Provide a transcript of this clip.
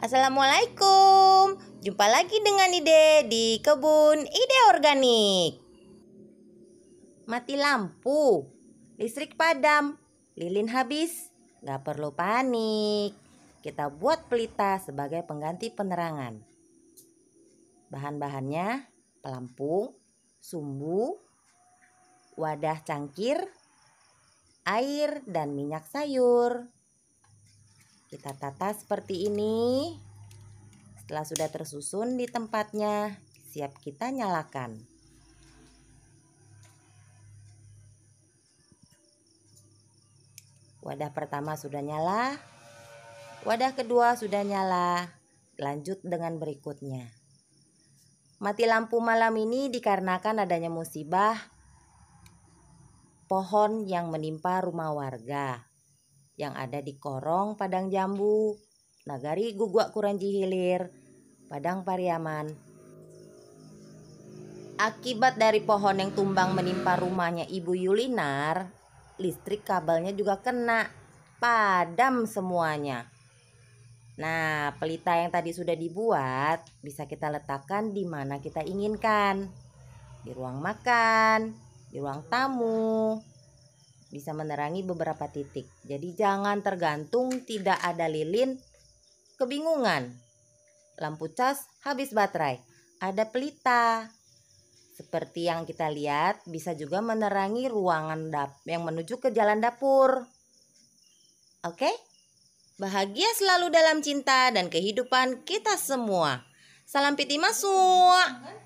Assalamualaikum. Jumpa lagi dengan Ide di kebun Ide Organik. Mati lampu, listrik padam, lilin habis, gak perlu panik. Kita buat pelita sebagai pengganti penerangan. Bahan-bahannya pelampung, sumbu, wadah cangkir, air dan minyak sayur. Kita tata seperti ini. Setelah sudah tersusun di tempatnya, siap kita nyalakan. Wadah pertama sudah nyala. Wadah kedua sudah nyala. Lanjut dengan berikutnya. Mati lampu malam ini dikarenakan adanya musibah pohon yang menimpa rumah warga yang ada di Korong Padang Jambu, Nagari Guguk Kuranji Hilir, Padang Pariaman. Akibat dari pohon yang tumbang menimpa rumahnya Ibu Yulinar, listrik kabelnya juga kena, padam semuanya. Nah, pelita yang tadi sudah dibuat bisa kita letakkan di mana kita inginkan. Di ruang makan, di ruang tamu, bisa menerangi beberapa titik. Jadi jangan tergantung tidak ada lilin, kebingungan. Lampu cas habis baterai, ada pelita. Seperti yang kita lihat, bisa juga menerangi ruangan dap yang menuju ke jalan dapur. Oke? Bahagia selalu dalam cinta dan kehidupan kita semua. Salam piti masuk.